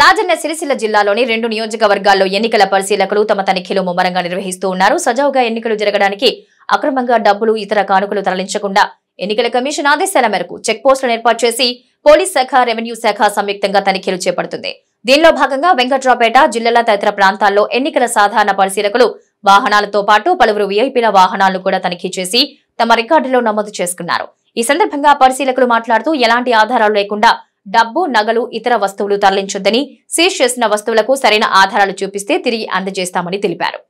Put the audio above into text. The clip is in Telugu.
రాజన్న సిరిసిల్ల జిల్లాలోని రెండు నియోజకవర్గాల్లో ఎన్నికల పరిశీలకులు తమ తనిఖీలు ముమ్మరంగా నిర్వహిస్తూ ఉన్నారు సజావుగా ఎన్నికలు జరగడానికి అక్రమంగా డబ్బులు ఇతర కానుకలు తరలించకుండా ఎన్నికల కమిషన్ ఆదేశాల మేరకు చెక్ పోస్టులను ఏర్పాటు చేసి పోలీస్ శాఖ రెవెన్యూ శాఖ సంయుక్తంగా తనిఖీలు చేపడుతుంది దీనిలో భాగంగా వెంకట్రావుపేట జిల్లాల తదితర ప్రాంతాల్లో ఎన్నికల సాధారణ పరిశీలకులు వాహనాలతో పాటు పలువురు వీఐపీల వాహనాలను కూడా తనిఖీ చేసి తమ రికార్డులో నమోదు చేసుకున్నారు ఈ సందర్భంగా పరిశీలకులు మాట్లాడుతూ ఎలాంటి ఆధారాలు లేకుండా డబ్బు నగలు ఇతర వస్తువులు తరలించొద్దని సీజ్ చేసిన వస్తువులకు సరైన ఆధారాలు చూపిస్తే తిరిగి అందజేస్తామని తెలిపారు